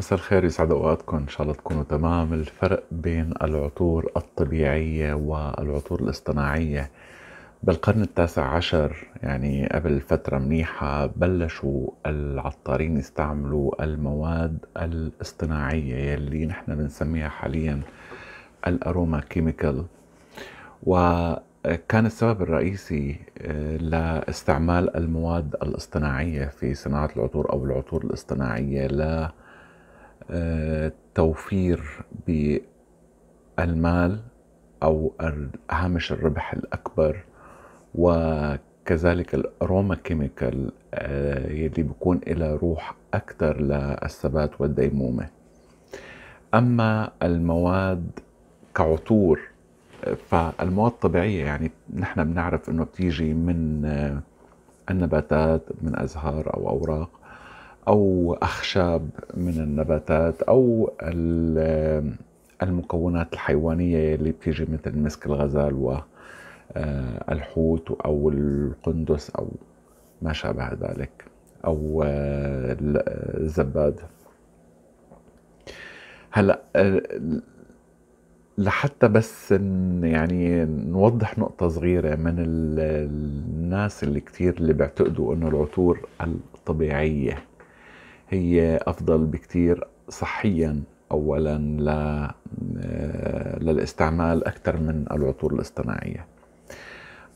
مساء الخير يسعد اوقاتكم ان شاء الله تكونوا تمام الفرق بين العطور الطبيعية والعطور الاصطناعية بالقرن التاسع عشر يعني قبل فترة منيحة بلشوا العطارين يستعملوا المواد الاصطناعية يلي نحن بنسميها حاليا الأروما كيميكال وكان السبب الرئيسي آه، لاستعمال المواد الاصطناعية في صناعة العطور أو العطور الاصطناعية لا آه، توفير بالمال أو هامش الربح الأكبر وكذلك الأروما كيميكال آه، يلي بيكون إلى روح أكثر للثبات والديمومة أما المواد كعطور آه، فالمواد الطبيعية يعني نحن بنعرف أنه بتيجي من النباتات من أزهار أو أوراق أو أخشاب من النباتات أو المكونات الحيوانية اللي بتيجي مثل مسك الغزال والحوت آه، أو القندس أو ما شابه ذلك أو آه، الزباد هلا آه، لحتى بس يعني نوضح نقطة صغيرة من الناس اللي كتير اللي بيعتقدوا انه العطور الطبيعية هي أفضل بكتير صحيا أولا آه، للاستعمال أكثر من العطور الاصطناعية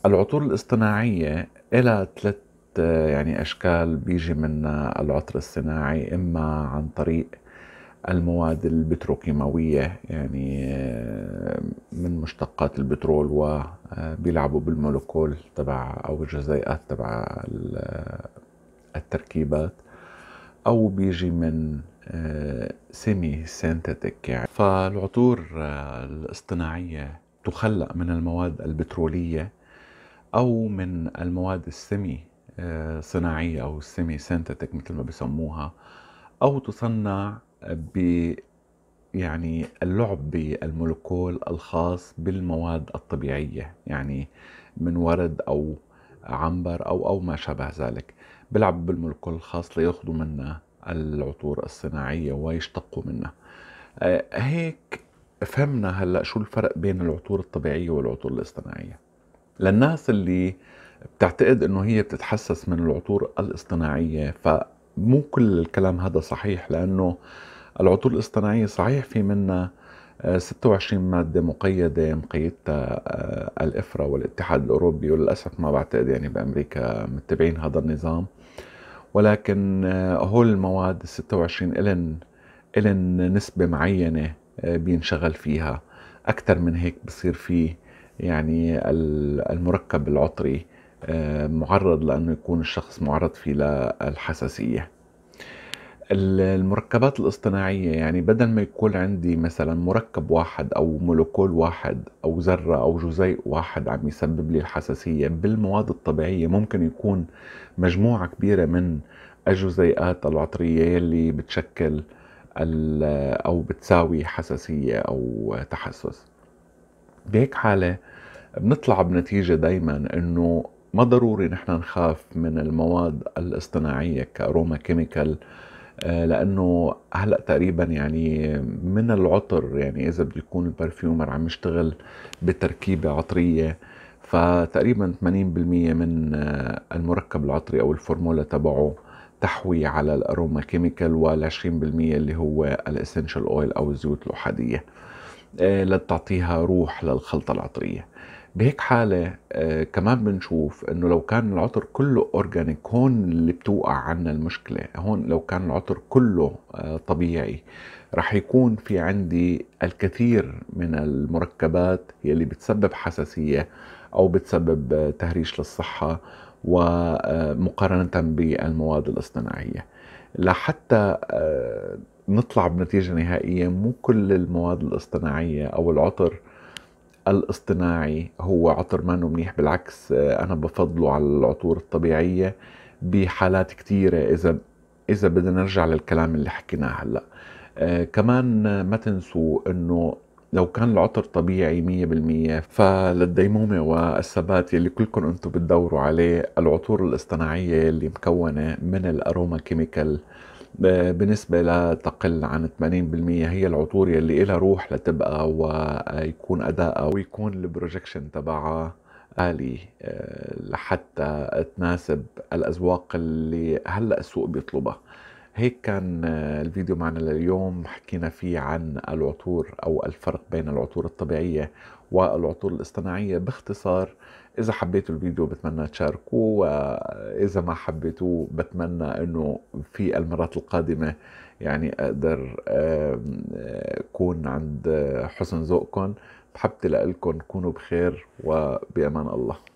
العطور الاصطناعية إلى ثلاث آه، يعني أشكال بيجي منها العطر الصناعي إما عن طريق المواد البتروكيماوية يعني آه، من مشتقات البترول وبيلعبوا بالمولوكول تبع أو الجزيئات تبع التركيبات أو بيجي من سيمي آه، يعني. سينتاتيك فالعطور آه، الاصطناعية تخلق من المواد البترولية أو من المواد السيمي آه، صناعية أو السيمي سينتاتيك مثل ما بسموها أو تصنع ب يعني اللعب بالمولكول الخاص بالمواد الطبيعية يعني من ورد أو عنبر أو أو ما شابه ذلك بيلعب بالملك الخاص ليأخذوا منا العطور الصناعية ويشتقوا منها آه، هيك فهمنا هلأ شو الفرق بين العطور الطبيعية والعطور الاصطناعية للناس اللي بتعتقد انه هي بتتحسس من العطور الاصطناعية فمو كل الكلام هذا صحيح لانه العطور الاصطناعية صحيح في منها 26 مادة مقيدة مقيدتها آه، الإفرا والاتحاد الأوروبي وللأسف ما بعتقد يعني بأمريكا متبعين هذا النظام ولكن آه، هول المواد ال 26 إلن إلن نسبة معينة آه، بينشغل فيها أكثر من هيك بصير فيه يعني المركب العطري معرض لأنه يكون الشخص معرض فيه للحساسية المركبات الاصطناعية يعني بدل ما يكون عندي مثلا مركب واحد أو مولوكول واحد أو ذرة أو جزيء واحد عم يسبب لي الحساسية بالمواد الطبيعية ممكن يكون مجموعة كبيرة من الجزيئات العطرية اللي بتشكل أو بتساوي حساسية أو تحسس بهيك حالة بنطلع بنتيجة دايما أنه ما ضروري نحن نخاف من المواد الاصطناعية كأروما كيميكال آه، لانه هلا تقريبا يعني من العطر يعني اذا بده يكون البرفيومر عم يشتغل بتركيبه عطريه فتقريبا 80% من آه، المركب العطري او الفورمولا تبعه تحوي على الاروما كيميكال وال20% اللي هو الاسنشال اويل او الزيوت الاحاديه آه، لتعطيها روح للخلطه العطريه بهيك حالة آه كمان بنشوف انه لو كان العطر كله اورجانيك هون اللي بتوقع عنا المشكلة هون لو كان العطر كله آه طبيعي رح يكون في عندي الكثير من المركبات يلي بتسبب حساسية او بتسبب آه، تهريش للصحة ومقارنة آه، بالمواد الاصطناعية لحتى آه نطلع بنتيجة نهائية مو كل المواد الاصطناعية او العطر الاصطناعي هو عطر منه منيح بالعكس آه، انا بفضله على العطور الطبيعيه بحالات كثيره اذا اذا بدنا نرجع للكلام اللي حكيناه هلا آه كمان ما تنسوا انه لو كان العطر طبيعي 100% فللديمومة والثبات يلي كلكم انتم بتدوروا عليه العطور الاصطناعية اللي مكونة من الاروما كيميكال بنسبة لا تقل عن 80% هي العطور يلي إلها روح لتبقى ويكون أداءها ويكون البروجكشن تبعها آلي آه، لحتى تناسب الأذواق اللي هلأ السوق بيطلبها هيك كان آه، الفيديو معنا لليوم حكينا فيه عن العطور أو الفرق بين العطور الطبيعية والعطور الاصطناعية باختصار إذا حبيتوا الفيديو بتمنى تشاركوه وإذا ما حبيتوه بتمنى أنه في المرات القادمة يعني أقدر أكون عند حسن ذوقكم بحبتي لكم كونوا بخير وبأمان الله